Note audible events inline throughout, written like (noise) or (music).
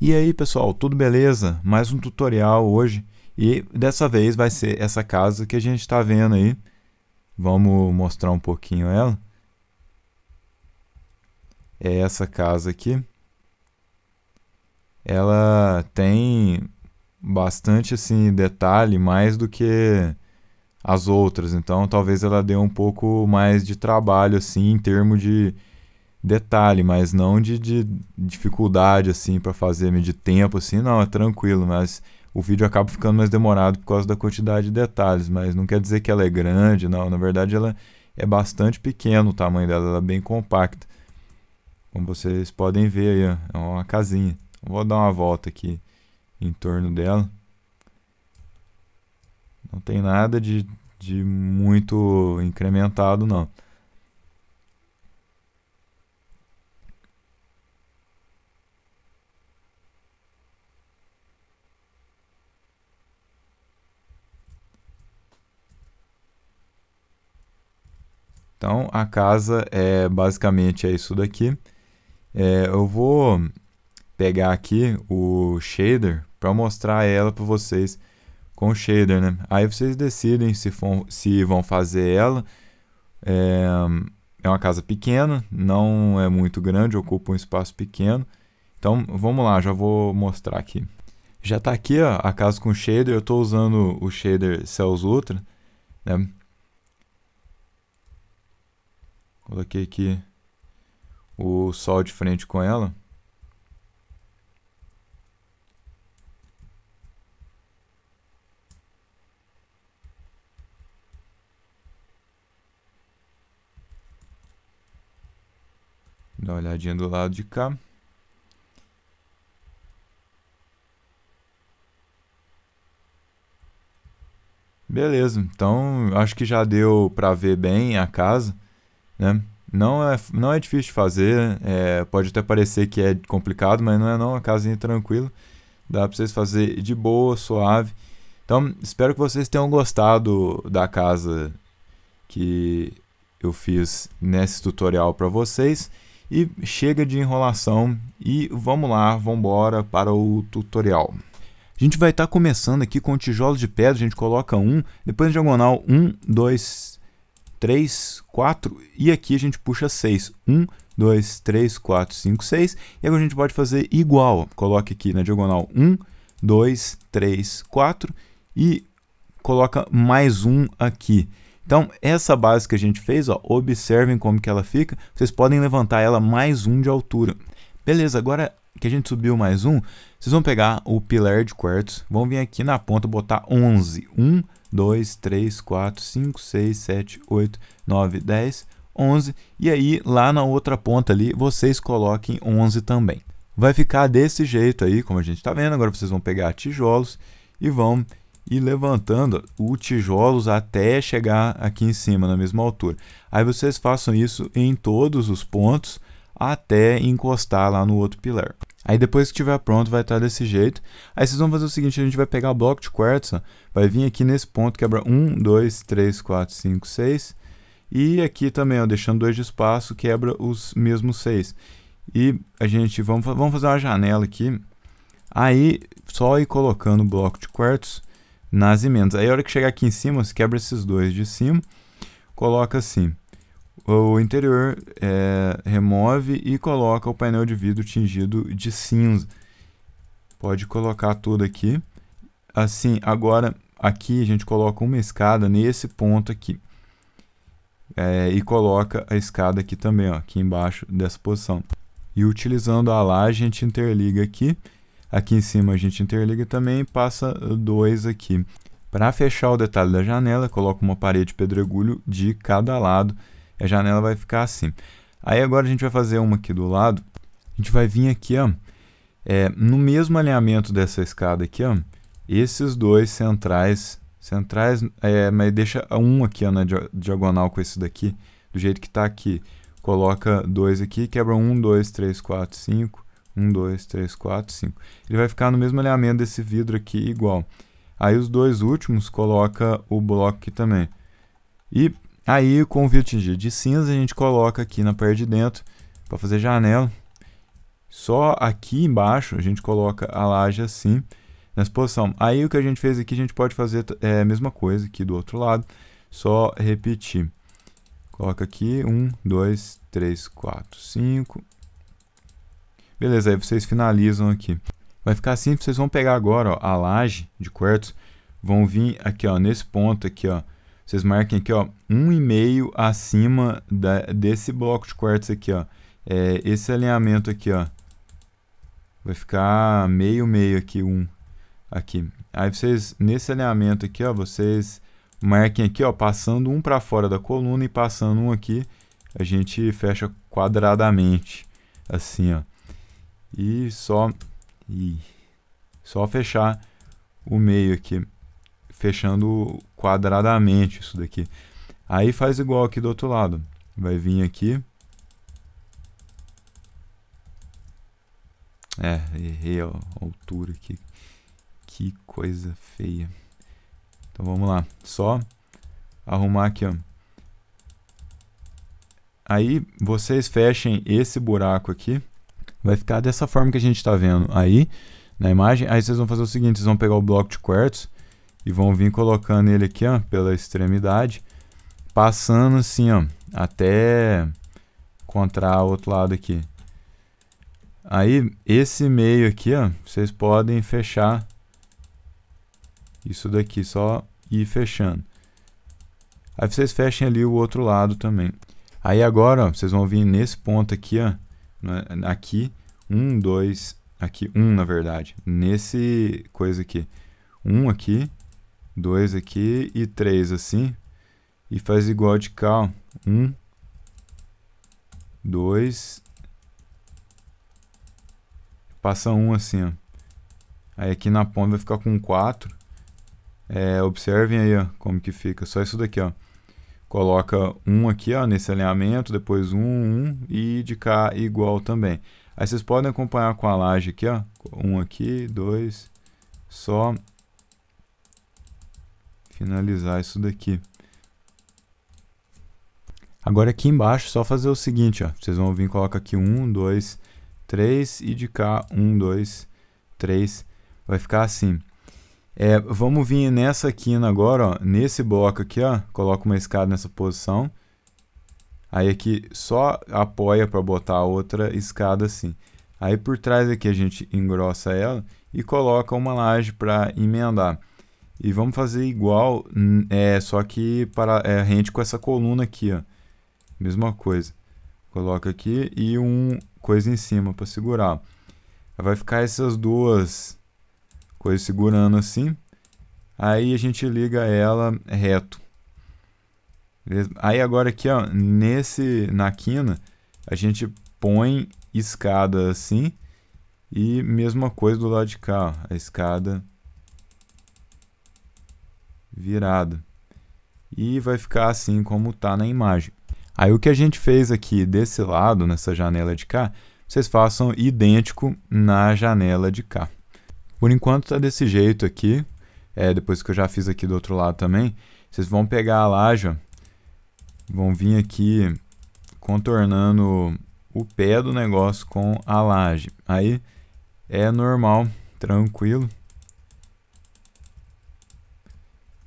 E aí pessoal, tudo beleza? Mais um tutorial hoje e dessa vez vai ser essa casa que a gente está vendo aí. Vamos mostrar um pouquinho ela. É essa casa aqui. Ela tem bastante assim detalhe, mais do que as outras. Então, talvez ela dê um pouco mais de trabalho, assim, em termos de detalhe, mas não de, de dificuldade, assim, para fazer, de tempo, assim, não, é tranquilo, mas o vídeo acaba ficando mais demorado por causa da quantidade de detalhes, mas não quer dizer que ela é grande, não, na verdade ela é bastante pequeno o tamanho dela, ela é bem compacta. Como vocês podem ver aí, ó, é uma casinha. Vou dar uma volta aqui em torno dela. Não tem nada de, de muito incrementado, não. Então, a casa é basicamente é isso daqui. É, eu vou pegar aqui o shader para mostrar ela para vocês com shader, né? Aí vocês decidem se, for, se vão fazer ela. É, é uma casa pequena, não é muito grande, ocupa um espaço pequeno. Então vamos lá, já vou mostrar aqui. Já está aqui ó, a casa com shader, eu estou usando o shader Cells Ultra. Né? Coloquei aqui o sol de frente com ela. Dá uma olhadinha do lado de cá. Beleza, então acho que já deu para ver bem a casa, né? Não é, não é difícil de fazer, é, pode até parecer que é complicado, mas não é não, a casinha é tranquila. Dá para vocês fazer de boa, suave. Então, espero que vocês tenham gostado da casa que eu fiz nesse tutorial para vocês. E chega de enrolação e vamos lá, vamos embora para o tutorial. A gente vai estar tá começando aqui com tijolos de pedra, a gente coloca um, depois na diagonal 1, 2, 3, 4 e aqui a gente puxa 6. 1, 2, 3, 4, 5, 6 e agora a gente pode fazer igual, coloca aqui na diagonal 1, 2, 3, 4 e coloca mais um aqui. Então, essa base que a gente fez, ó, observem como que ela fica. Vocês podem levantar ela mais um de altura. Beleza, agora que a gente subiu mais um, vocês vão pegar o pilar de quartos, vão vir aqui na ponta botar 11. 1, 2, 3, 4, 5, 6, 7, 8, 9, 10, 11. E aí, lá na outra ponta ali, vocês coloquem 11 também. Vai ficar desse jeito aí, como a gente está vendo. Agora vocês vão pegar tijolos e vão e levantando os tijolos até chegar aqui em cima, na mesma altura. Aí vocês façam isso em todos os pontos até encostar lá no outro pilar. Aí depois que estiver pronto vai estar desse jeito. Aí vocês vão fazer o seguinte, a gente vai pegar o bloco de quartzo, vai vir aqui nesse ponto, quebra 1, 2, 3, 4, 5, 6. E aqui também, ó, deixando dois de espaço, quebra os mesmos seis. E a gente, vamos, vamos fazer uma janela aqui. Aí, só ir colocando o bloco de quartos nas emendas. Aí a hora que chegar aqui em cima, você quebra esses dois de cima, coloca assim. O interior é, remove e coloca o painel de vidro tingido de cinza. Pode colocar tudo aqui. Assim, agora aqui a gente coloca uma escada nesse ponto aqui. É, e coloca a escada aqui também, ó, aqui embaixo dessa posição. E utilizando a laje, a gente interliga aqui Aqui em cima a gente interliga também e passa dois aqui. Para fechar o detalhe da janela, coloco uma parede de pedregulho de cada lado. A janela vai ficar assim. Aí agora a gente vai fazer uma aqui do lado. A gente vai vir aqui, ó, é, no mesmo alinhamento dessa escada aqui, ó, esses dois centrais, centrais, é, mas deixa um aqui ó, na diagonal com esse daqui, do jeito que está aqui. Coloca dois aqui, quebra um, dois, três, quatro, cinco, um, dois, três, quatro, cinco. Ele vai ficar no mesmo alinhamento desse vidro aqui, igual. Aí os dois últimos coloca o bloco aqui também. E aí com o vidro de cinza a gente coloca aqui na parte de dentro para fazer janela. Só aqui embaixo a gente coloca a laje assim, nessa posição. Aí o que a gente fez aqui, a gente pode fazer é, a mesma coisa aqui do outro lado, só repetir. Coloca aqui, um, dois, três, quatro, cinco, Beleza, aí vocês finalizam aqui. Vai ficar assim, vocês vão pegar agora ó, a laje de quartos, vão vir aqui ó, nesse ponto aqui, ó, vocês marquem aqui ó, 1,5 acima da, desse bloco de quartos aqui, ó. É, esse alinhamento aqui, ó, vai ficar meio, meio aqui, um, aqui. Aí vocês, nesse alinhamento aqui, ó, vocês marquem aqui, ó, passando um para fora da coluna e passando um aqui, a gente fecha quadradamente, assim, ó e só e só fechar o meio aqui, fechando quadradamente isso daqui. Aí faz igual aqui do outro lado. Vai vir aqui. É, errei a altura aqui. Que coisa feia. Então vamos lá, só arrumar aqui, ó. Aí vocês fechem esse buraco aqui vai ficar dessa forma que a gente está vendo aí na imagem. Aí vocês vão fazer o seguinte, vocês vão pegar o bloco de quartos e vão vir colocando ele aqui, ó, pela extremidade, passando assim, ó, até encontrar o outro lado aqui. Aí, esse meio aqui, ó, vocês podem fechar isso daqui, só ir fechando. Aí vocês fechem ali o outro lado também. Aí agora, ó, vocês vão vir nesse ponto aqui, ó, é? aqui, um, dois, aqui, um na verdade, nesse coisa aqui. Um aqui, dois aqui e três assim. E faz igual de cá, ó. Um, dois, passa um assim, ó. Aí aqui na ponta vai ficar com quatro. É, observem aí, ó, como que fica. Só isso daqui, ó coloca um aqui ó, nesse alinhamento, depois um, um e de cá igual também. Aí vocês podem acompanhar com a laje aqui, ó, um aqui, dois, só finalizar isso daqui. Agora aqui embaixo, só fazer o seguinte, ó, vocês vão vir coloca aqui um, dois, três e de cá um, dois, três, vai ficar assim. É, vamos vir nessa quina agora, ó, nesse bloco aqui, ó, coloca uma escada nessa posição. Aí aqui só apoia para botar outra escada assim. Aí por trás aqui a gente engrossa ela e coloca uma laje para emendar. E vamos fazer igual, é, só que para, é, rente com essa coluna aqui, ó. Mesma coisa. Coloca aqui e um coisa em cima para segurar. Vai ficar essas duas coisa segurando assim. Aí a gente liga ela reto. Aí agora aqui, ó, nesse, na quina, a gente põe escada assim. E mesma coisa do lado de cá, ó, a escada virada. E vai ficar assim como tá na imagem. Aí o que a gente fez aqui desse lado, nessa janela de cá, vocês façam idêntico na janela de cá. Por enquanto tá desse jeito aqui, é, depois que eu já fiz aqui do outro lado também, vocês vão pegar a laje, vão vir aqui contornando o pé do negócio com a laje. Aí é normal, tranquilo.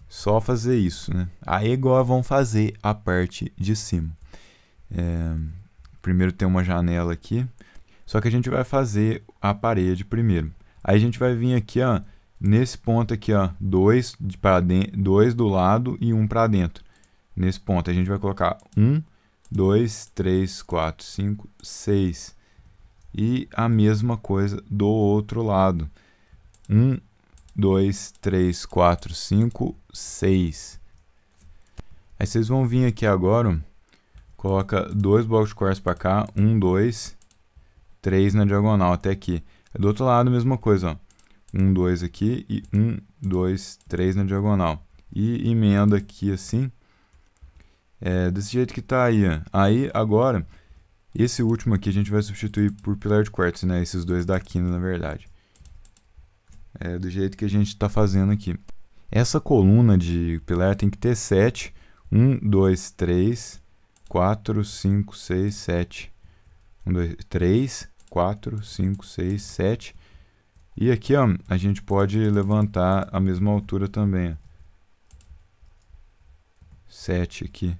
Só fazer isso, né? Aí igual vão fazer a parte de cima. É, primeiro tem uma janela aqui, só que a gente vai fazer a parede primeiro. Aí a gente vai vir aqui, ó, nesse ponto aqui, ó, dois, de dentro dois do lado e um para dentro. Nesse ponto, a gente vai colocar 1, 2, 3, 4, 5, 6. E a mesma coisa do outro lado. 1, 2, 3, 4, 5, 6. Aí vocês vão vir aqui agora, coloca dois blocos de quartzo para cá, 1, 2, 3 na diagonal até aqui. É do outro lado, mesma coisa, 1, 2 aqui e 1, 2, 3 na diagonal. E emenda aqui assim, é, desse jeito que está aí. Aí, agora, esse último aqui a gente vai substituir por pilar de quartzo, né? Esses dois da quina, na verdade. É do jeito que a gente está fazendo aqui. Essa coluna de pilar tem que ter 7. 1, 2, 3, 4, 5, 6, 7. 1, 2, 3, 4, 5, 6, 7. E aqui, ó, a gente pode levantar a mesma altura também. 7 aqui.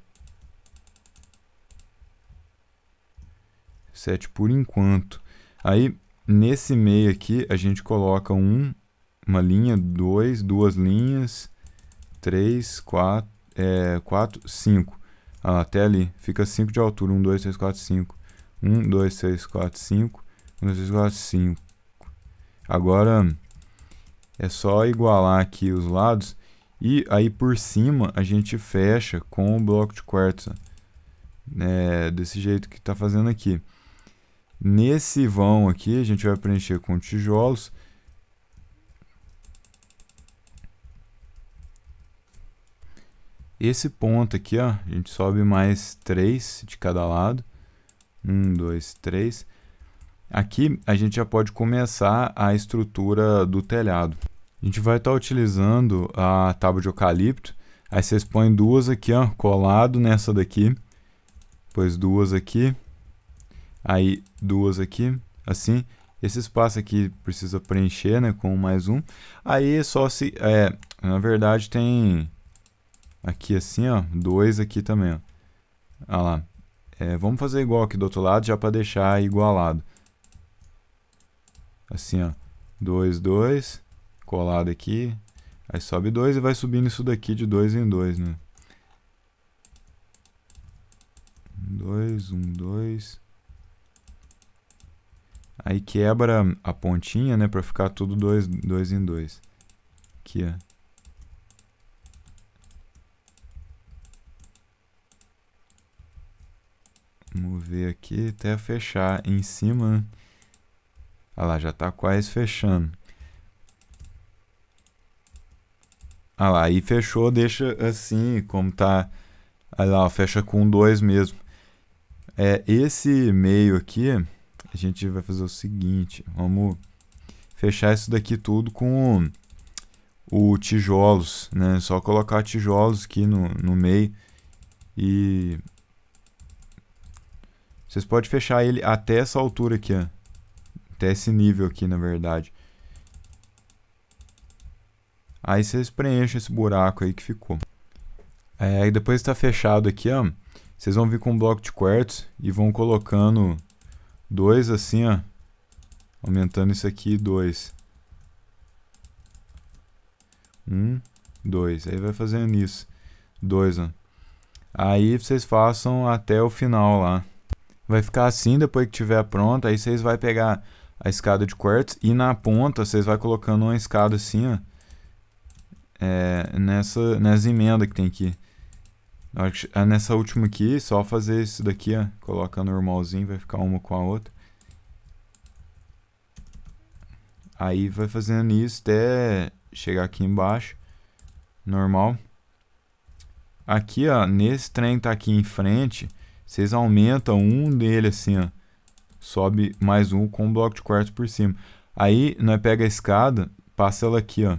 7 por enquanto. Aí, nesse meio aqui, a gente coloca um, uma linha, dois, duas linhas, três, quatro, é, quatro cinco. Ah, até ali. Fica 5 de altura. 1, 2, 3, 4, 5. 1, 2, 3, 4, 5. 1, 2, 3, 4, 5. Agora é só igualar aqui os lados e aí por cima a gente fecha com o bloco de quartzo. É, né, desse jeito que está fazendo aqui. Nesse vão aqui, a gente vai preencher com tijolos. Esse ponto aqui, ó, a gente sobe mais 3 de cada lado. Um, dois, três. Aqui a gente já pode começar a estrutura do telhado. A gente vai estar tá utilizando a tábua de eucalipto. Aí vocês põem duas aqui, ó, colado nessa daqui. Depois duas aqui. Aí duas aqui, assim. Esse espaço aqui precisa preencher, né, com mais um. Aí só se... É, na verdade tem... Aqui assim, ó. Dois aqui também, ó. Olha lá. É, vamos fazer igual aqui do outro lado, já para deixar igualado. Assim, ó. 2, 2, colado aqui. Aí sobe 2 e vai subindo isso daqui de 2 em 2, né? 2, 1, 2. Aí quebra a pontinha, né? Para ficar tudo 2 dois, dois em 2. Aqui, ó. Vamos ver aqui até fechar em cima. Olha lá, já está quase fechando. Olha lá, aí fechou, deixa assim, como tá. Olha lá, fecha com dois mesmo. É, esse meio aqui, a gente vai fazer o seguinte, vamos fechar isso daqui tudo com o tijolos, né? Só colocar tijolos aqui no, no meio e vocês podem fechar ele até essa altura aqui, ó. Até esse nível aqui, na verdade. Aí vocês preenchem esse buraco aí que ficou. É, depois está fechado aqui, ó. Vocês vão vir com um bloco de quartzo e vão colocando dois assim, ó. Aumentando isso aqui, dois. Um, dois. Aí vai fazendo isso. Dois, ó. Aí vocês façam até o final lá. Vai ficar assim depois que tiver pronto. Aí vocês vai pegar a escada de quartzo e na ponta vocês vai colocando uma escada assim, ó. É, nessa, nessa emenda que tem aqui. É, nessa última aqui, só fazer isso daqui, ó. Coloca normalzinho, vai ficar uma com a outra. Aí vai fazendo isso até chegar aqui embaixo. Normal. Aqui, ó, nesse trem que tá aqui em frente, vocês aumentam um dele assim, ó. Sobe mais um com um bloco de quartzo por cima. Aí, nós pega a escada, passa ela aqui, ó.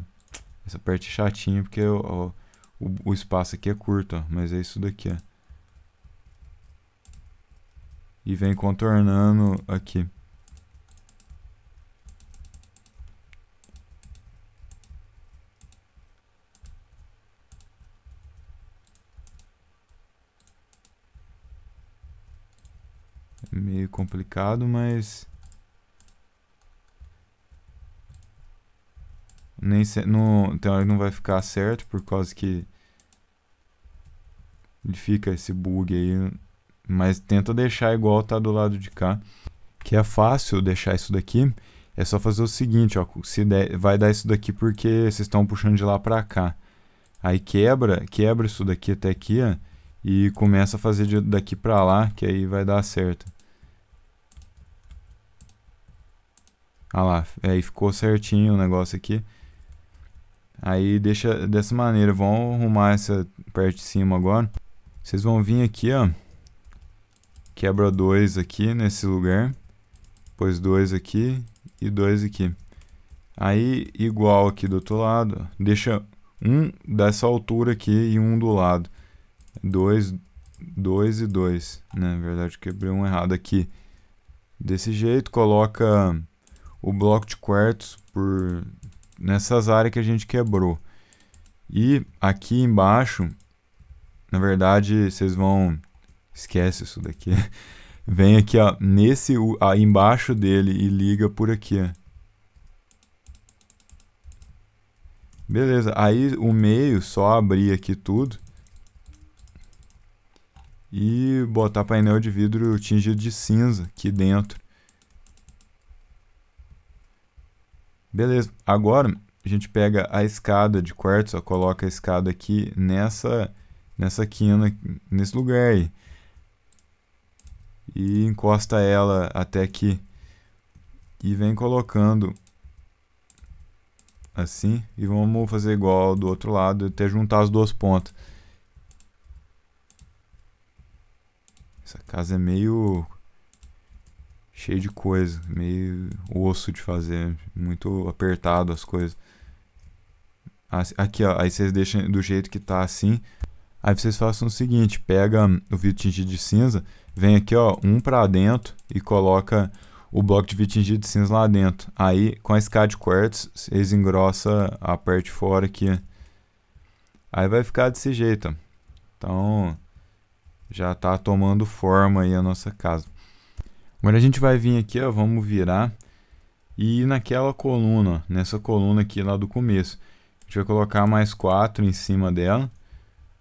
Essa parte é chatinha, porque ó, o, o, espaço aqui é curto, ó. Mas é isso daqui, ó. E vem contornando aqui. meio complicado, mas... Nem se, no, então não vai ficar certo por causa que ele fica esse bug aí, mas tenta deixar igual tá do lado de cá, que é fácil deixar isso daqui. É só fazer o seguinte, ó, se der, vai dar isso daqui porque vocês estão puxando de lá para cá. Aí quebra, quebra isso daqui até aqui, ó, e começa a fazer de, daqui para lá, que aí vai dar certo. Ah lá, aí ficou certinho o negócio aqui. Aí deixa dessa maneira, vão arrumar essa parte de cima agora. Vocês vão vir aqui, ó. Quebra dois aqui nesse lugar. pois dois aqui e dois aqui. Aí, igual aqui do outro lado, deixa um dessa altura aqui e um do lado. Dois, dois e dois. Né? Na verdade, quebrei um errado aqui. Desse jeito, coloca o bloco de quartos por nessas áreas que a gente quebrou. E aqui embaixo, na verdade, vocês vão esquece isso daqui. (laughs) Vem aqui, ó, nesse ó, embaixo dele e liga por aqui, ó. Beleza, aí o meio, só abrir aqui tudo. E botar painel de vidro tingido de cinza aqui dentro. Beleza. Agora a gente pega a escada de quartzo, ó, coloca a escada aqui nessa nessa quina, nesse lugar aí. E encosta ela até aqui. E vem colocando assim. E vamos fazer igual do outro lado, até juntar as duas pontas. Essa casa é meio cheio de coisa, meio osso de fazer, muito apertado as coisas. Aqui, ó, aí vocês deixam do jeito que tá assim. Aí vocês façam o seguinte, pega o vidro tingido de cinza, vem aqui, ó, um para dentro e coloca o bloco de vidro tingido de cinza lá dentro. Aí, com a escada de quartos, vocês engrossa a parte fora aqui. Aí vai ficar desse jeito, ó. Então, já tá tomando forma aí a nossa casa. Agora a gente vai vir aqui, ó, vamos virar e naquela coluna, nessa coluna aqui lá do começo, a gente vai colocar mais 4 em cima dela.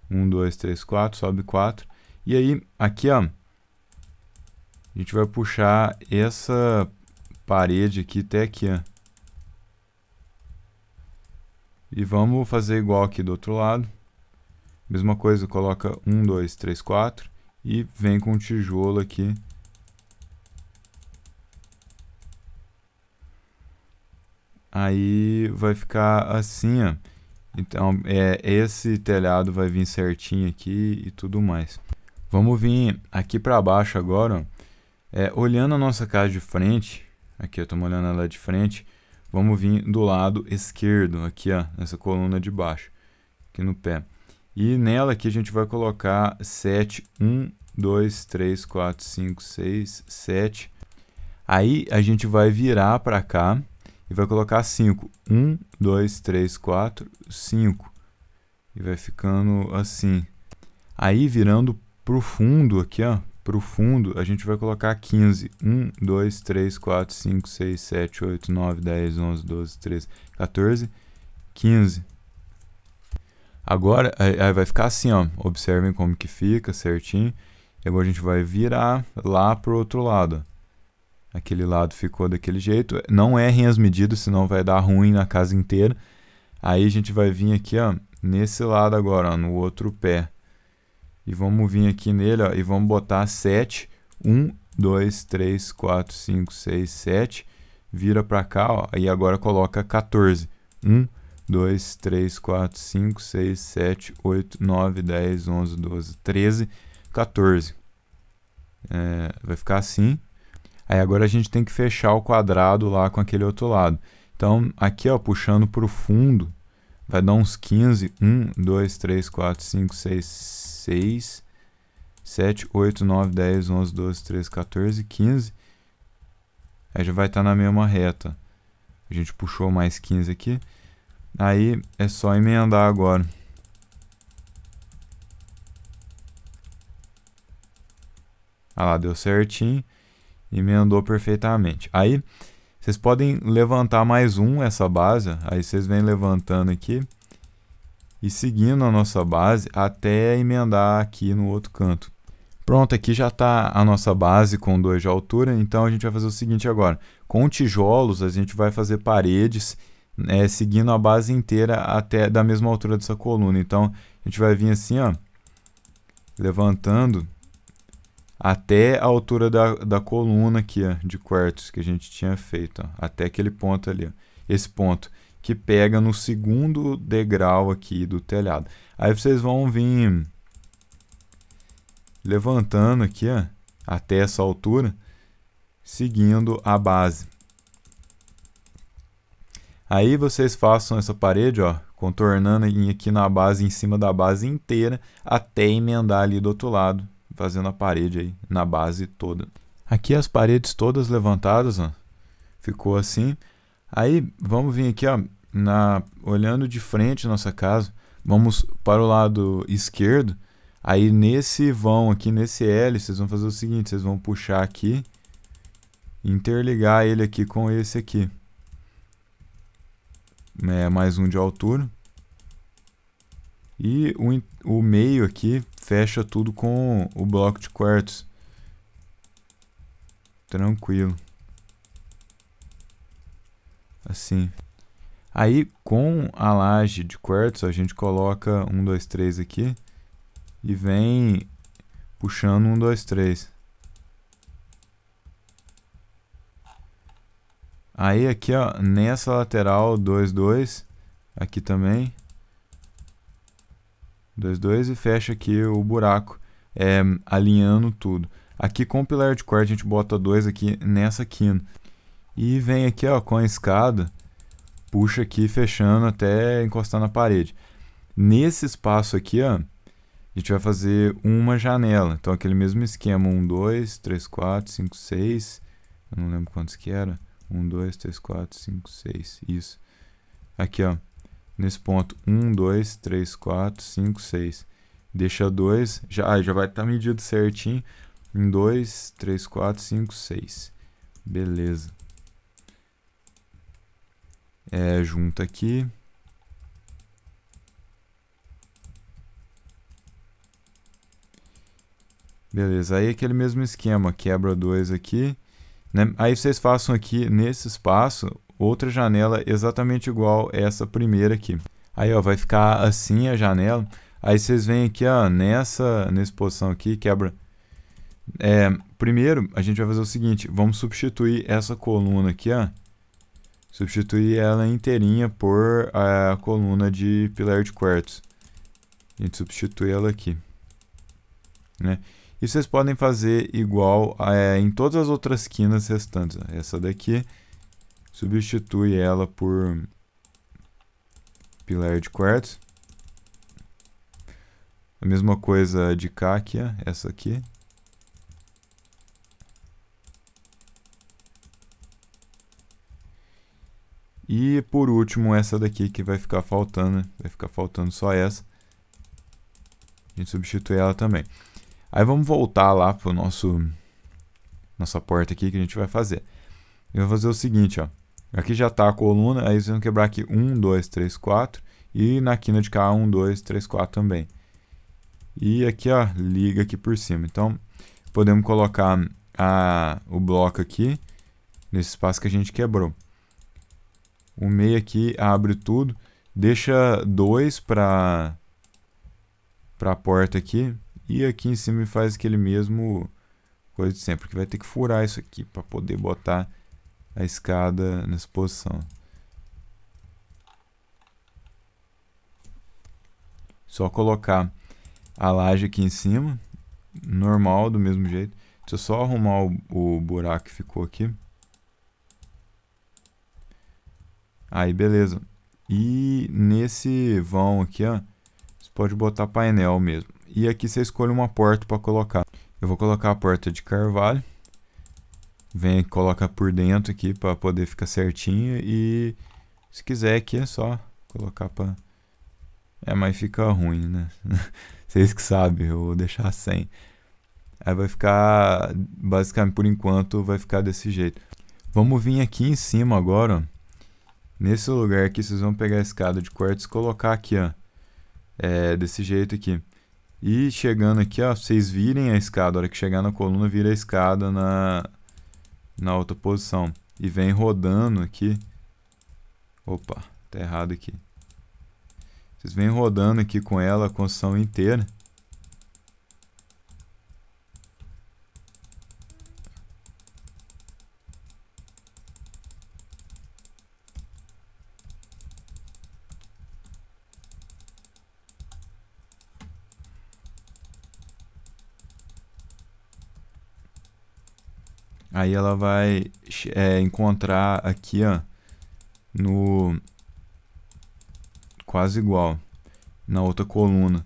1, 2, 3, 4, sobe 4. E aí, aqui, ó, a gente vai puxar essa parede aqui até aqui, ó. E vamos fazer igual aqui do outro lado. Mesma coisa, coloca 1, 2, 3, 4 e vem com o tijolo aqui Aí vai ficar assim, ó. Então, é, esse telhado vai vir certinho aqui e tudo mais. Vamos vir aqui para baixo agora, ó. É, olhando a nossa casa de frente, aqui eu estou olhando ela de frente, vamos vir do lado esquerdo, aqui ó, nessa coluna de baixo, aqui no pé. E nela aqui a gente vai colocar 7, 1, 2, 3, 4, 5, 6, 7. Aí a gente vai virar para cá e vai colocar 5. 1, 2, 3, 4, 5. E vai ficando assim. Aí virando pro fundo aqui, ó, pro fundo, a gente vai colocar 15. 1, 2, 3, 4, 5, 6, 7, 8, 9, 10, 11, 12, 13, 14, 15. Agora, aí vai ficar assim, ó. Observem como que fica certinho. E agora a gente vai virar lá para o outro lado, ó aquele lado ficou daquele jeito. Não errem as medidas, senão vai dar ruim na casa inteira. Aí a gente vai vir aqui, ó, nesse lado agora, ó, no outro pé. E vamos vir aqui nele, ó, e vamos botar 7. 1, 2, 3, 4, 5, 6, 7. Vira pra cá, ó, e agora coloca 14. 1, 2, 3, 4, 5, 6, 7, 8, 9, 10, 11, 12, 13, 14. É, vai ficar assim. Aí agora a gente tem que fechar o quadrado lá com aquele outro lado. Então, aqui ó, puxando para o fundo, vai dar uns 15. 1, 2, 3, 4, 5, 6, 6, 7, 8, 9, 10, 11, 12, 13, 14, 15. Aí já vai estar tá na mesma reta. A gente puxou mais 15 aqui. Aí é só emendar agora. Ah lá, deu certinho. Emendou perfeitamente. Aí, vocês podem levantar mais um essa base. Aí vocês vêm levantando aqui e seguindo a nossa base até emendar aqui no outro canto. Pronto, aqui já está a nossa base com 2 de altura, então a gente vai fazer o seguinte agora. Com tijolos, a gente vai fazer paredes, é, seguindo a base inteira até da mesma altura dessa coluna. Então, a gente vai vir assim, ó, levantando até a altura da, da coluna aqui, ó, de quartos que a gente tinha feito, ó, até aquele ponto ali, ó, esse ponto que pega no segundo degrau aqui do telhado. Aí vocês vão vir levantando aqui, ó, até essa altura, seguindo a base. Aí vocês façam essa parede, ó, contornando aqui na base, em cima da base inteira, até emendar ali do outro lado, fazendo a parede aí, na base toda. Aqui as paredes todas levantadas, ó. Ficou assim. Aí vamos vir aqui, ó, na, olhando de frente nossa casa, vamos para o lado esquerdo. Aí nesse vão aqui, nesse L, vocês vão fazer o seguinte, vocês vão puxar aqui, interligar ele aqui com esse aqui. É, mais um de altura. E o, o meio aqui, fecha tudo com o bloco de quartos. Tranquilo. Assim. Aí, com a laje de quartos, a gente coloca um, dois, três aqui e vem puxando um, dois, três. Aí aqui, ó, nessa lateral, dois, dois, aqui também. 2, 2 e fecha aqui o buraco é, alinhando tudo. Aqui com o pilar de corte a gente bota 2 aqui nessa quina. E vem aqui ó, com a escada, puxa aqui fechando até encostar na parede. Nesse espaço aqui, ó, a gente vai fazer uma janela. Então, aquele mesmo esquema: 1, 2, 3, 4, 5, 6. Eu não lembro quantos que era. 1, 2, 3, 4, 5, 6. Isso. Aqui, ó nesse ponto 1, 2, 3, 4, 5, 6. Deixa 2, já, ah, já vai estar tá medido certinho em 2, 3, 4, 5, 6. Beleza. É, junta aqui. Beleza, aí aquele mesmo esquema, quebra 2 aqui. Né? Aí vocês façam aqui nesse espaço outra janela exatamente igual essa primeira aqui. Aí, ó, vai ficar assim a janela. Aí vocês vêm aqui, ó, nessa, nessa posição aqui, quebra. É, primeiro, a gente vai fazer o seguinte, vamos substituir essa coluna aqui, ó. Substituir ela inteirinha por a coluna de pilar de quartos. A gente substitui ela aqui, né? E vocês podem fazer igual é, em todas as outras quinas restantes. Essa daqui, substitui ela por pilar de quartzo. A mesma coisa de cáquia, essa aqui. E por último, essa daqui que vai ficar faltando, né? vai ficar faltando só essa. A gente substitui ela também. Aí vamos voltar lá para nosso nossa porta aqui que a gente vai fazer. Eu vou fazer o seguinte, ó. Aqui já está a coluna, aí vocês vão quebrar aqui 1, 2, 3, 4. E na quina de cá 1, 2, 3, 4 também. E aqui, ó, liga aqui por cima. Então, podemos colocar a, o bloco aqui nesse espaço que a gente quebrou. O meio aqui abre tudo. Deixa 2 para a porta aqui. E aqui em cima faz aquele mesmo coisa de sempre. Que vai ter que furar isso aqui para poder botar a escada nessa posição. Só colocar a laje aqui em cima, normal, do mesmo jeito. Deixa eu só arrumar o, o buraco que ficou aqui. Aí, beleza. E nesse vão aqui, ó, você pode botar painel mesmo. E aqui você escolhe uma porta para colocar. Eu vou colocar a porta de carvalho vem e coloca por dentro aqui para poder ficar certinho e se quiser aqui é só colocar para é, mas fica ruim, né? (laughs) Vocês que sabem, eu vou deixar sem. Aí vai ficar, basicamente por enquanto, vai ficar desse jeito. Vamos vir aqui em cima agora, ó. Nesse lugar aqui, vocês vão pegar a escada de quartos e colocar aqui, ó. É, desse jeito aqui. E chegando aqui, ó, vocês virem a escada. A hora que chegar na coluna, vira a escada na, na outra posição. E vem rodando aqui. Opa, tá errado aqui. Vocês vêm rodando aqui com ela a construção inteira. Aí ela vai é, encontrar aqui, ó, no quase igual, na outra coluna.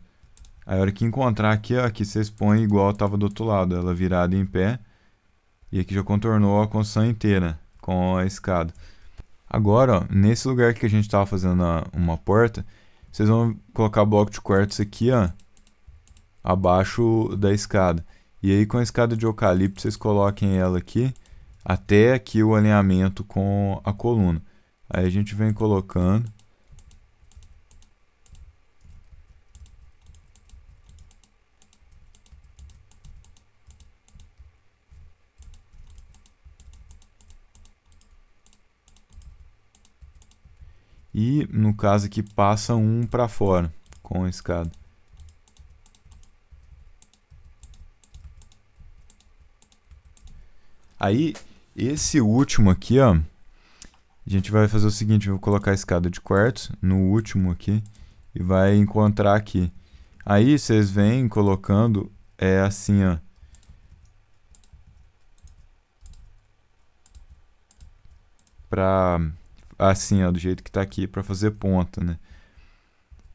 Aí a hora que encontrar aqui, ó, aqui vocês põem igual estava do outro lado, ela virada em pé. E aqui já contornou a construção inteira com a escada. Agora, ó, nesse lugar que a gente estava fazendo a, uma porta, vocês vão colocar bloco de quartos aqui, ó, abaixo da escada. E aí com a escada de eucalipto vocês coloquem ela aqui até aqui o alinhamento com a coluna. Aí a gente vem colocando. E no caso aqui passa um para fora com a escada. Aí, esse último aqui, ó. A gente vai fazer o seguinte, eu vou colocar a escada de quartos no último aqui e vai encontrar aqui. Aí vocês vêm colocando é assim, ó. para assim, ó, do jeito que tá aqui para fazer ponta, né?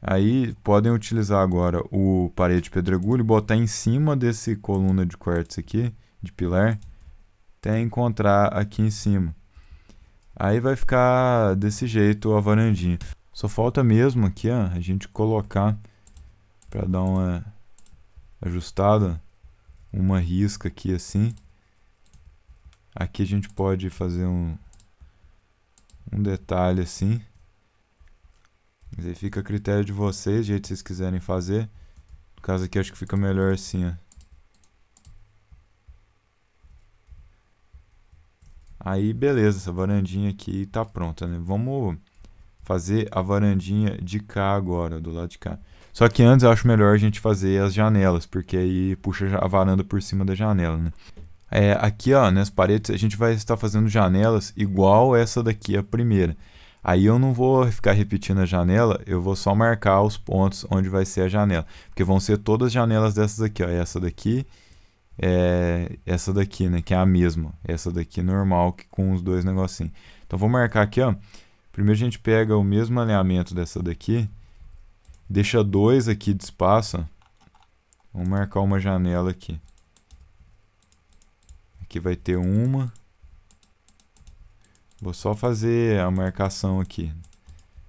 Aí podem utilizar agora o parede pedregulho e botar em cima desse coluna de quartos aqui, de pilar até encontrar aqui em cima. Aí vai ficar desse jeito a varandinha. Só falta mesmo aqui, ó, a gente colocar para dar uma ajustada, uma risca aqui assim. Aqui a gente pode fazer um, um detalhe assim. Mas aí fica a critério de vocês, do jeito que vocês quiserem fazer. No caso aqui acho que fica melhor assim, ó. Aí, beleza, essa varandinha aqui tá pronta, né? Vamos fazer a varandinha de cá agora, do lado de cá. Só que antes eu acho melhor a gente fazer as janelas, porque aí puxa a varanda por cima da janela, né? É, aqui, ó, nas paredes, a gente vai estar fazendo janelas igual essa daqui, a primeira. Aí eu não vou ficar repetindo a janela, eu vou só marcar os pontos onde vai ser a janela. Porque vão ser todas as janelas dessas aqui, ó. Essa daqui, é essa daqui, né? Que é a mesma. Essa daqui normal, que com os dois negocinhos. Então vou marcar aqui, ó. Primeiro a gente pega o mesmo alinhamento dessa daqui. Deixa dois aqui de espaço. Vamos marcar uma janela aqui. Aqui vai ter uma. Vou só fazer a marcação aqui.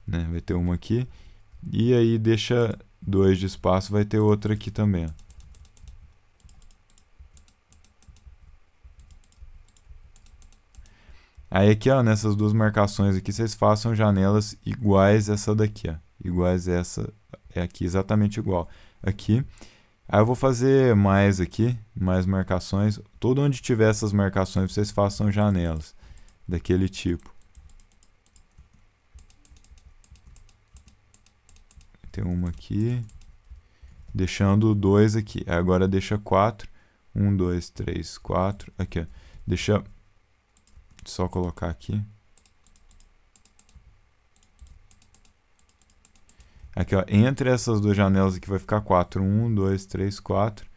Né? Vai ter uma aqui. E aí deixa dois de espaço, vai ter outra aqui também. Ó. Aí aqui, ó, nessas duas marcações aqui, vocês façam janelas iguais essa daqui, ó. Iguais essa, é aqui, exatamente igual. Aqui. Aí eu vou fazer mais aqui, mais marcações. Todo onde tiver essas marcações, vocês façam janelas daquele tipo. Tem uma aqui. Deixando dois aqui. Agora deixa quatro. Um, dois, três, quatro. Aqui, ó. Deixa só colocar aqui. Aqui, ó, entre essas duas janelas aqui vai ficar 4. 1, 2, 3, 4.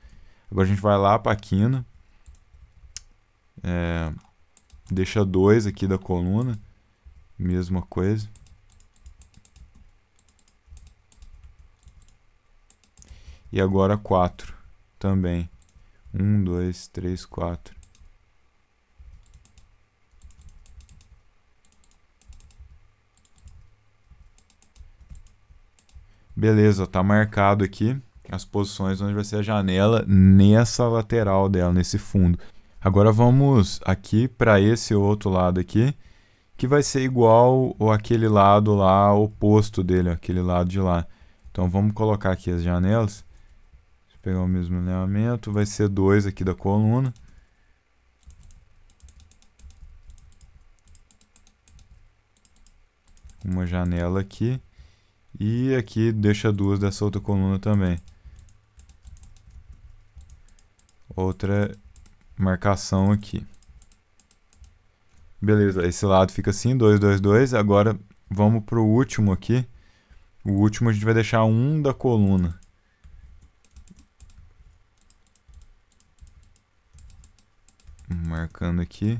Agora a gente vai lá para a quina. É, deixa 2 aqui da coluna. Mesma coisa. E agora 4 também. 1, 2, 3, 4. Beleza, tá marcado aqui as posições onde vai ser a janela nessa lateral dela, nesse fundo. Agora vamos aqui para esse outro lado aqui, que vai ser igual ou aquele lado lá oposto dele, aquele lado de lá. Então vamos colocar aqui as janelas. Deixa eu pegar o mesmo alinhamento, vai ser dois aqui da coluna. Uma janela aqui. E aqui deixa duas dessa outra coluna também. Outra marcação aqui. Beleza, esse lado fica assim, 2, 2, 2. Agora vamos para o último aqui. O último a gente vai deixar um da coluna. Marcando aqui.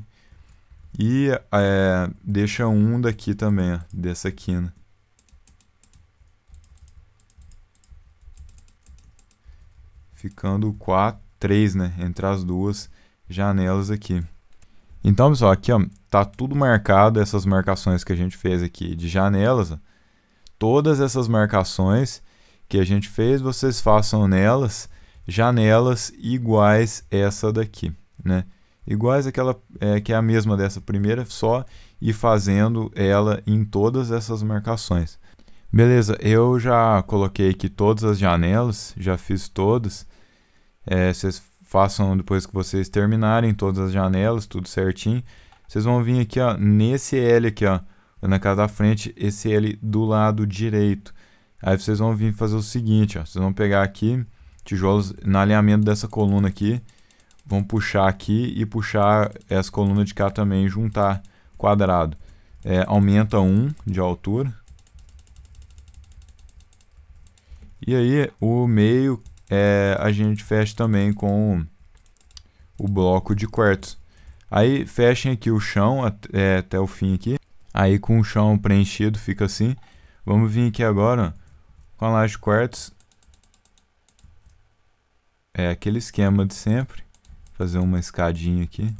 E é, deixa um daqui também, ó, dessa quina. ficando 4, 3, né? Entre as duas janelas aqui. Então, pessoal, aqui ó, tá tudo marcado, essas marcações que a gente fez aqui de janelas. Ó, todas essas marcações que a gente fez, vocês façam nelas janelas iguais essa daqui, né? Iguais aquela é, que é a mesma dessa primeira, só e fazendo ela em todas essas marcações. Beleza, eu já coloquei aqui todas as janelas, já fiz todas. É, vocês façam depois que vocês terminarem todas as janelas, tudo certinho. Vocês vão vir aqui, ó, nesse L aqui, ó, na casa da frente, esse L do lado direito. Aí vocês vão vir fazer o seguinte, ó, vocês vão pegar aqui tijolos no alinhamento dessa coluna aqui, vão puxar aqui e puxar essa coluna de cá também, juntar quadrado. É, aumenta 1 de altura. E aí o meio é, a gente fecha também com o bloco de quartos. Aí fechem aqui o chão até, é, até o fim aqui. Aí com o chão preenchido fica assim. Vamos vir aqui agora com a laje de quartos. É aquele esquema de sempre. Fazer uma escadinha aqui.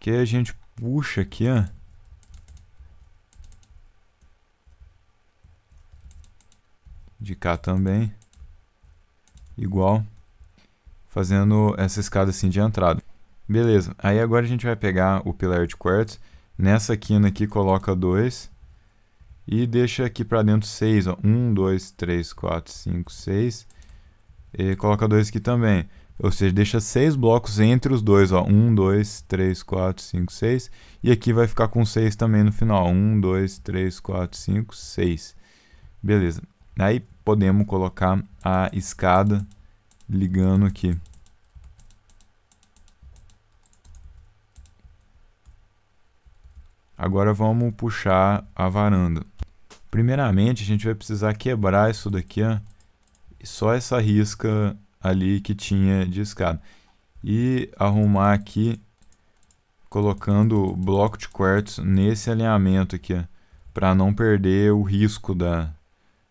Que a gente puxa aqui, ó. de cá também igual fazendo essa escada assim de entrada beleza aí agora a gente vai pegar o pilar de quartos nessa quina aqui coloca dois e deixa aqui para dentro seis um dois três quatro cinco seis e coloca dois aqui também ou seja deixa seis blocos entre os dois ó um dois três quatro cinco seis e aqui vai ficar com seis também no final um dois três quatro cinco seis beleza Aí né? podemos colocar a escada ligando aqui. Agora vamos puxar a varanda. Primeiramente, a gente vai precisar quebrar isso daqui, ó, só essa risca ali que tinha de escada. E arrumar aqui, colocando bloco de quartzo nesse alinhamento aqui, para não perder o risco da,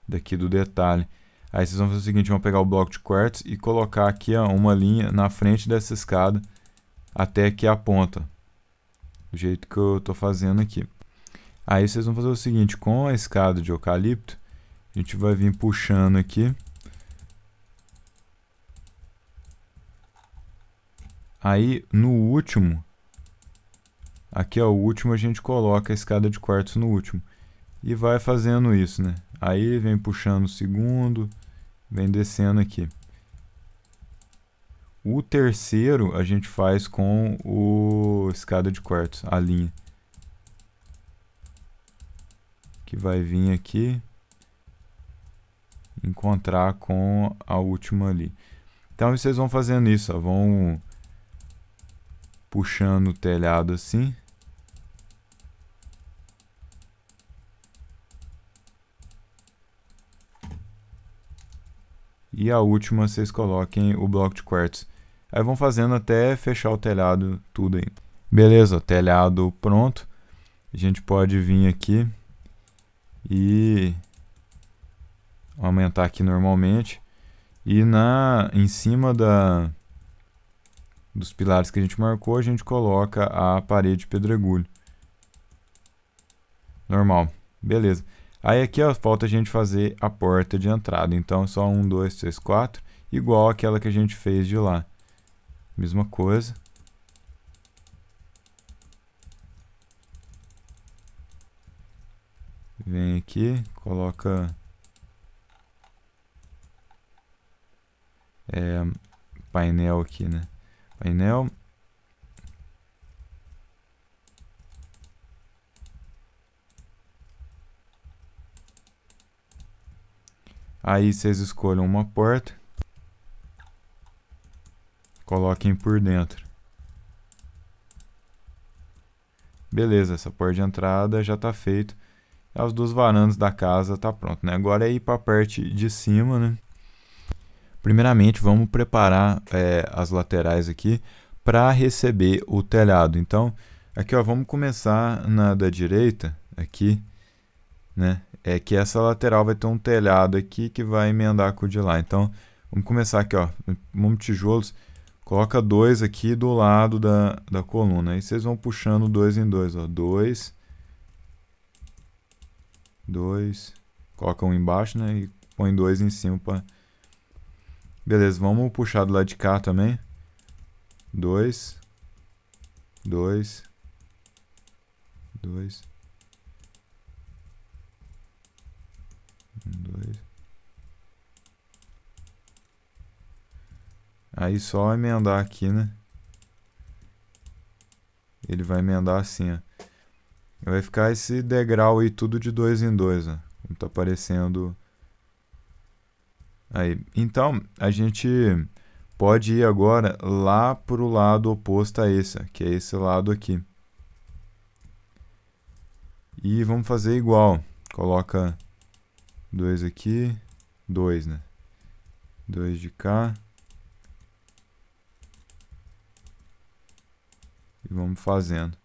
daqui do detalhe. Aí vocês vão fazer o seguinte, vão pegar o bloco de quartos e colocar aqui ó, uma linha na frente dessa escada até aqui a ponta. Do jeito que eu estou fazendo aqui. Aí vocês vão fazer o seguinte, com a escada de eucalipto, a gente vai vir puxando aqui. Aí no último, aqui ó, o último a gente coloca a escada de quartos no último. E vai fazendo isso, né? Aí vem puxando o segundo, vem descendo aqui. O terceiro a gente faz com o escada de quartos, a linha. Que vai vir aqui, encontrar com a última ali. Então vocês vão fazendo isso, ó, vão puxando o telhado assim. E a última vocês coloquem o bloco de quartzo. Aí vão fazendo até fechar o telhado tudo aí. Beleza, telhado pronto. A gente pode vir aqui e aumentar aqui normalmente. E na em cima da dos pilares que a gente marcou, a gente coloca a parede pedregulho. Normal. Beleza. Aí aqui ó, falta a gente fazer a porta de entrada. Então, só 1, 2, 3, 4, igual aquela que a gente fez de lá. Mesma coisa. Vem aqui, coloca... É, painel aqui, né? Painel, Aí vocês escolham uma porta, coloquem por dentro. Beleza, essa porta de entrada já está feito. As duas varandas da casa tá pronto, né? Agora é ir para a parte de cima, né? Primeiramente, vamos preparar é, as laterais aqui para receber o telhado. Então, aqui ó, vamos começar na da direita, aqui, né? É que essa lateral vai ter um telhado aqui que vai emendar com o de lá. Então, vamos começar aqui, ó. Um tijolos. Coloca dois aqui do lado da, da coluna. Aí vocês vão puxando dois em dois, ó. Dois. Dois. Coloca um embaixo, né? E põe dois em cima para... Beleza, vamos puxar do lado de cá também. Dois. Dois. Dois. Um, dois. Aí só emendar aqui, né? Ele vai emendar assim, ó. Vai ficar esse degrau aí tudo de dois em dois, ó. Como tá aparecendo aí. Então, a gente pode ir agora lá pro lado oposto a esse, ó, que é esse lado aqui. E vamos fazer igual. Coloca 2 aqui, 2, né? 2 de cá. E vamos fazendo.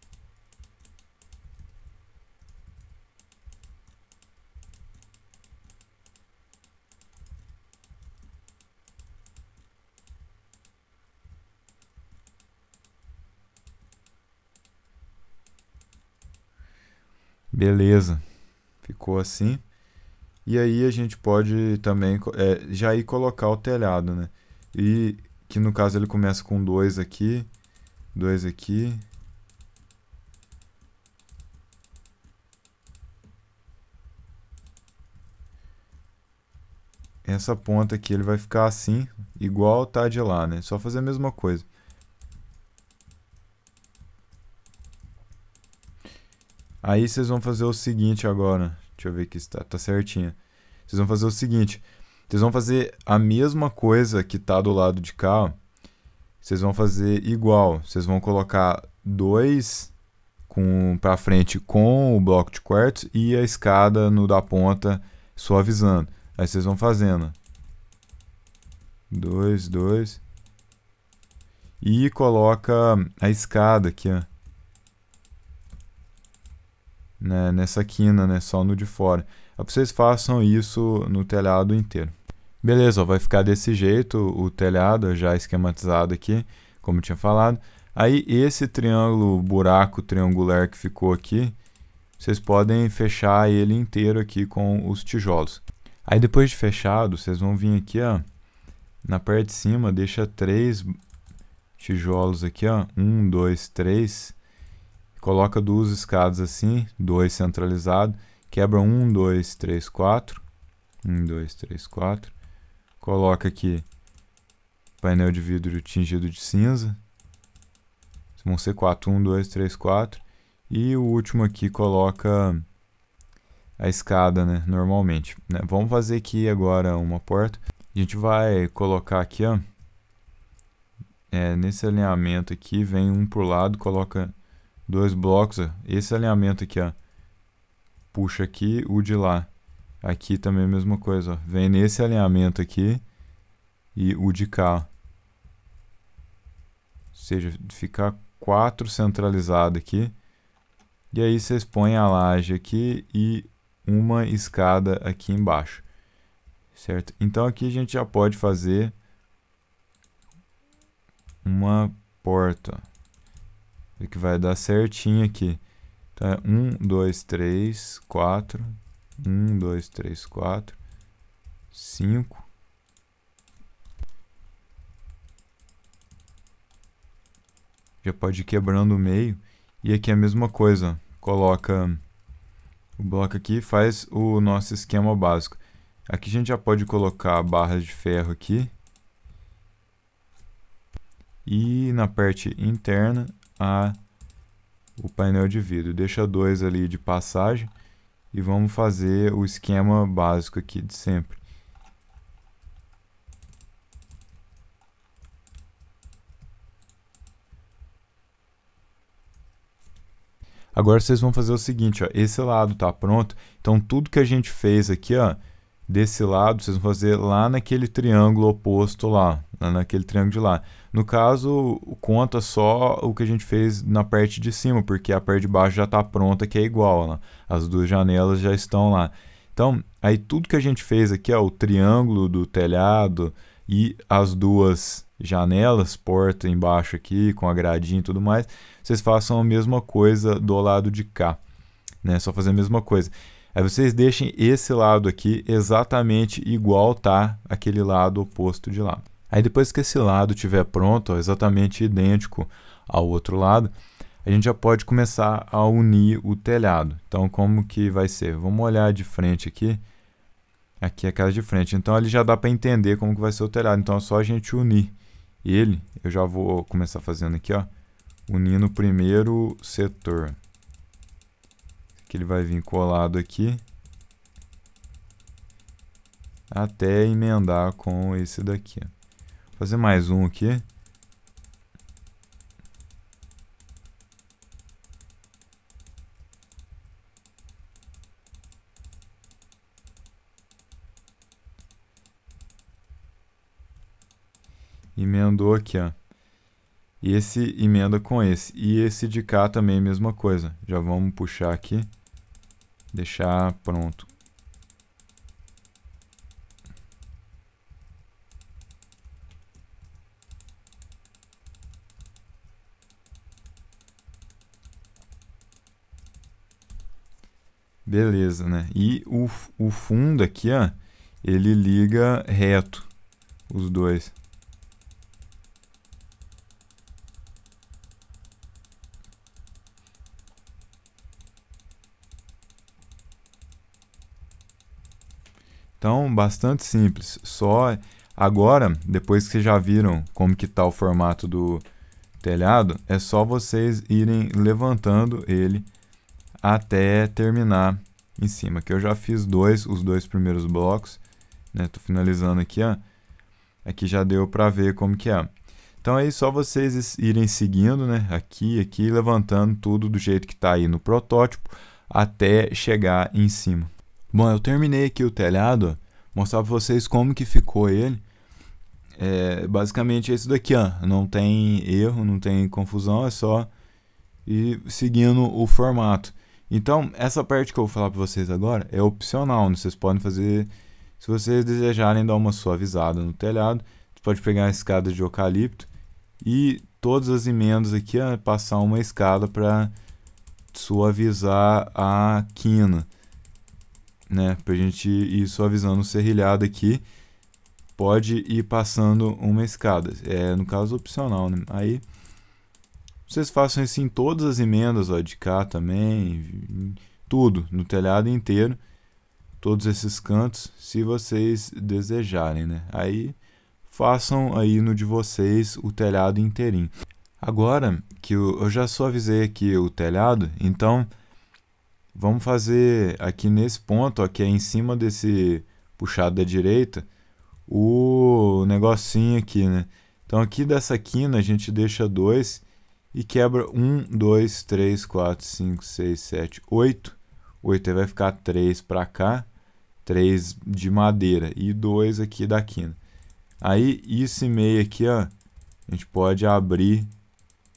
Beleza. Ficou assim. E aí a gente pode também é, já ir colocar o telhado, né? E que no caso ele começa com dois aqui, dois aqui. Essa ponta aqui ele vai ficar assim, igual tá de lá, né? Só fazer a mesma coisa. Aí vocês vão fazer o seguinte agora. Deixa eu ver aqui se tá, tá certinha. Vocês vão fazer o seguinte. Vocês vão fazer a mesma coisa que tá do lado de cá, ó. Vocês vão fazer igual. Vocês vão colocar dois com para frente com o bloco de quartos e a escada no da ponta suavizando. Aí vocês vão fazendo. Dois, dois. E coloca a escada aqui, ó né, nessa quina, né, só no de fora. É vocês façam isso no telhado inteiro. Beleza, ó, vai ficar desse jeito o telhado já esquematizado aqui, como tinha falado. Aí esse triângulo, buraco triangular que ficou aqui, vocês podem fechar ele inteiro aqui com os tijolos. Aí depois de fechado, vocês vão vir aqui, ó, na parte de cima, deixa três tijolos aqui, ó, um, dois, três, coloca duas escadas assim, dois centralizado, quebra um, dois, três, quatro, um, dois, três, quatro, coloca aqui painel de vidro tingido de cinza, vão ser quatro, um, dois, três, quatro, e o último aqui coloca a escada, né, normalmente. Né? Vamos fazer aqui agora uma porta, a gente vai colocar aqui, ó, é, nesse alinhamento aqui, vem um pro lado, coloca dois blocos, ó. É, esse alinhamento aqui, ó. Puxa aqui, o de lá. Aqui também a mesma coisa, ó. Vem nesse alinhamento aqui e o de cá, ó. Ou seja, ficar quatro centralizado aqui. E aí vocês põem a laje aqui e uma escada aqui embaixo. Certo? Então aqui a gente já pode fazer uma porta que vai dar certinho aqui. Então é 1, 2, 3, 4. 1, 2, 3, 4. 5. Já pode ir quebrando o meio. E aqui é a mesma coisa. Coloca o bloco aqui e faz o nosso esquema básico. Aqui a gente já pode colocar barras de ferro aqui. E na parte interna a, o painel de vidro. Deixa dois ali de passagem e vamos fazer o esquema básico aqui de sempre. Agora vocês vão fazer o seguinte, ó, esse lado está pronto, então tudo que a gente fez aqui, ó, desse lado, vocês vão fazer lá naquele triângulo oposto lá, lá naquele triângulo de lá. No caso, conta só o que a gente fez na parte de cima, porque a parte de baixo já está pronta, que é igual. Né? As duas janelas já estão lá. Então, aí tudo que a gente fez aqui, ó, o triângulo do telhado e as duas janelas, porta embaixo aqui, com a gradinha e tudo mais, vocês façam a mesma coisa do lado de cá. Né? Só fazer a mesma coisa. Aí vocês deixem esse lado aqui exatamente igual tá aquele lado oposto de lá. Aí depois que esse lado estiver pronto, ó, exatamente idêntico ao outro lado, a gente já pode começar a unir o telhado. Então, como que vai ser? Vamos olhar de frente aqui. Aqui é a casa de frente. Então, ele já dá para entender como que vai ser o telhado. Então, é só a gente unir ele. Eu já vou começar fazendo aqui, ó. Unindo o primeiro setor. Que ele vai vir colado aqui. Até emendar com esse daqui, fazer mais um aqui. Emendou aqui, ó. E esse emenda com esse. E esse de cá também mesma coisa. Já vamos puxar aqui. Deixar pronto. Beleza, né? E o, o fundo aqui, ó, ele liga reto os dois. Então, bastante simples. Só agora, depois que vocês já viram como que está o formato do telhado, é só vocês irem levantando ele até terminar em cima. Que eu já fiz dois, os dois primeiros blocos, né? Tô finalizando aqui, ó. Aqui já deu para ver como que é. Então aí é só vocês irem seguindo, né? Aqui, aqui, levantando tudo do jeito que está aí no protótipo até chegar em cima. Bom, eu terminei aqui o telhado, mostrar para vocês como que ficou ele. É, basicamente é isso daqui, ó. Não tem erro, não tem confusão, é só ir seguindo o formato. Então, essa parte que eu vou falar para vocês agora é opcional, né? vocês podem fazer se vocês desejarem dar uma suavizada no telhado. Você pode pegar a escada de eucalipto e todas as emendas aqui, ó, passar uma escada para suavizar a quina, né? Para a gente ir suavizando o serrilhado aqui, pode ir passando uma escada. É, no caso, opcional, né? Aí vocês façam isso em todas as emendas, ó, de cá também, tudo, no telhado inteiro, todos esses cantos, se vocês desejarem, né? Aí façam aí no de vocês o telhado inteirinho. Agora que eu, eu já avisei aqui o telhado, então vamos fazer aqui nesse ponto, ó, que é em cima desse puxado da direita, o negocinho aqui, né? Então aqui dessa quina a gente deixa dois e quebra 1, 2, 3, 4, 5, 6, 7, 8. 8 aí vai ficar 3 para cá, 3 de madeira e 2 aqui da quina. Aí esse meio aqui, ó, a gente pode abrir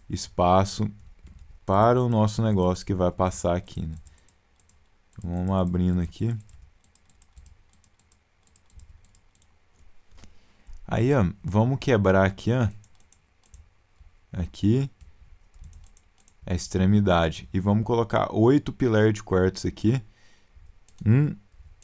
espaço para o nosso negócio que vai passar aqui, né? vamos abrindo aqui. Aí, ó, vamos quebrar aqui, ó. Aqui a é extremidade. E vamos colocar oito pilares de quartos aqui. Um,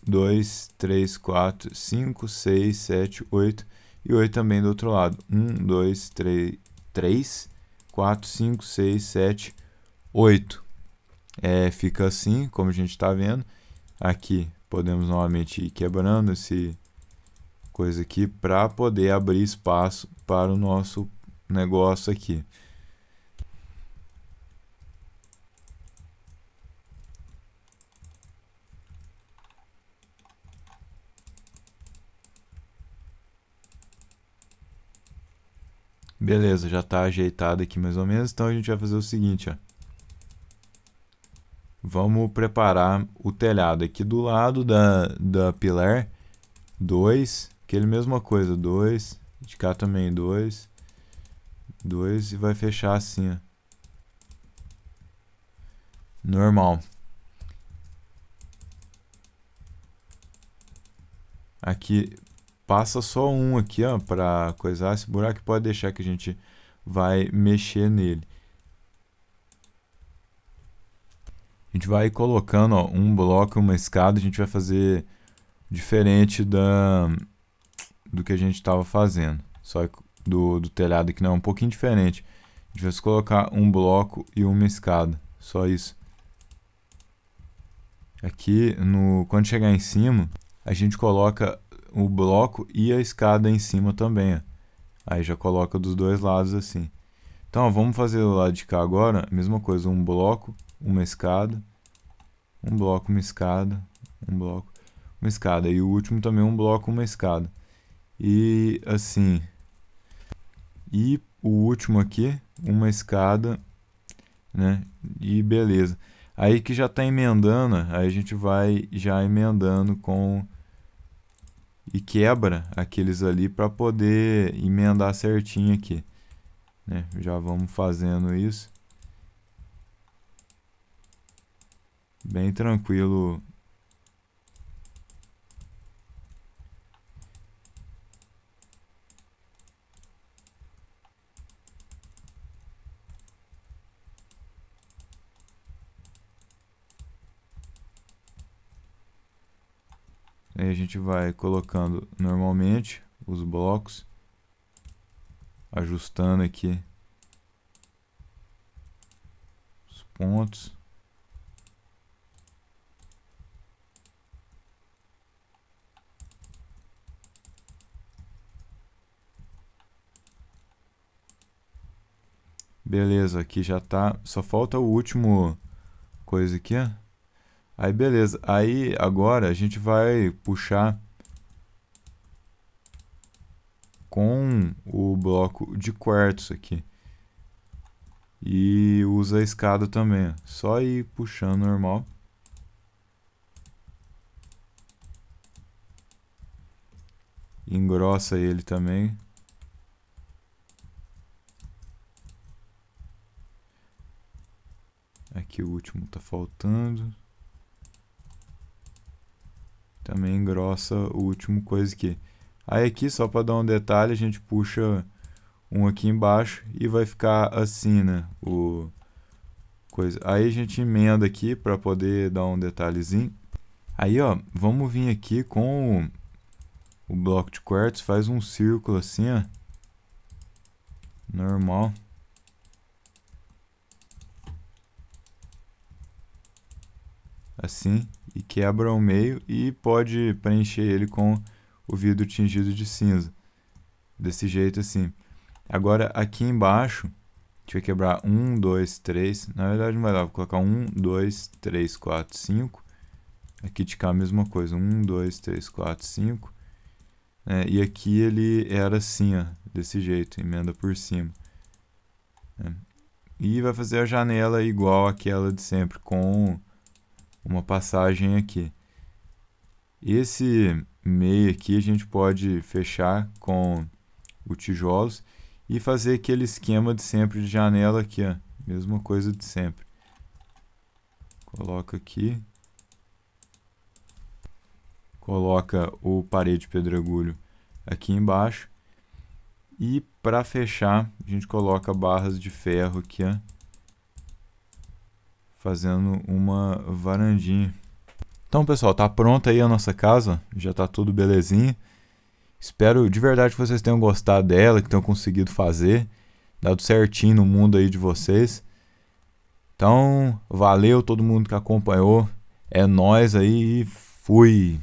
dois, três, quatro, cinco, seis, sete, oito e oito também do outro lado. Um, dois, três, três, quatro, cinco, seis, sete, oito. É, fica assim, como a gente está vendo. Aqui podemos novamente ir quebrando esse coisa aqui para poder abrir espaço para o nosso negócio aqui. Beleza, já está ajeitado aqui mais ou menos. Então a gente vai fazer o seguinte, ó. Vamos preparar o telhado aqui do lado da, da pilar 2, aquele mesma coisa, 2, de cá também 2, 2 e vai fechar assim, ó. Normal. Aqui passa só um aqui, ó, para coisar esse buraco. Pode deixar que a gente vai mexer nele. A gente vai colocando ó, um bloco, uma escada, a gente vai fazer diferente da, do que a gente estava fazendo. Só do, do telhado que não, é um pouquinho diferente. A gente vai colocar um bloco e uma escada, só isso. Aqui, no, quando chegar em cima, a gente coloca o bloco e a escada em cima também. Ó. Aí já coloca dos dois lados assim. Então, ó, vamos fazer o lado de cá agora. Mesma coisa, um bloco, uma escada. Um bloco, uma escada. Um bloco, uma escada. E o último também, um bloco, uma escada. E assim. E o último aqui, uma escada, né? E beleza. Aí que já está emendando, aí a gente vai já emendando com e quebra aqueles ali para poder emendar certinho aqui. Né? Já vamos fazendo isso. Bem tranquilo gente vai colocando normalmente os blocos, ajustando aqui os pontos. Beleza, aqui já tá. Só falta o último coisa aqui, ó. Aí beleza. Aí agora a gente vai puxar com o bloco de quartos aqui. E usa a escada também. Só ir puxando normal. Engrossa ele também. Aqui o último tá faltando também engrossa o último coisa aqui. Aí aqui, só para dar um detalhe, a gente puxa um aqui embaixo e vai ficar assim, né? O coisa. Aí a gente emenda aqui para poder dar um detalhezinho. Aí, ó, vamos vir aqui com o, o bloco de quartos, faz um círculo assim, ó. Normal. Assim e quebra ao meio e pode preencher ele com o vidro tingido de cinza. Desse jeito assim. Agora aqui embaixo, deixa eu quebrar 1, 2, 3, na verdade não vai dar, vou colocar 1, 2, 3, 4, 5. Aqui de cá a mesma coisa, 1, 2, 3, 4, 5. É, e aqui ele era assim, ó, desse jeito, emenda por cima. É. E vai fazer a janela igual àquela de sempre, com uma passagem aqui. Esse meio aqui a gente pode fechar com o tijolos e fazer aquele esquema de sempre de janela aqui, ó. mesma coisa de sempre. Coloca aqui, coloca o parede pedregulho aqui embaixo e para fechar a gente coloca barras de ferro aqui, ó fazendo uma varandinha. Então, pessoal, tá pronta aí a nossa casa, já tá tudo belezinha. Espero de verdade que vocês tenham gostado dela, que tenham conseguido fazer, dado certinho no mundo aí de vocês. Então, valeu todo mundo que acompanhou. É nós aí e fui.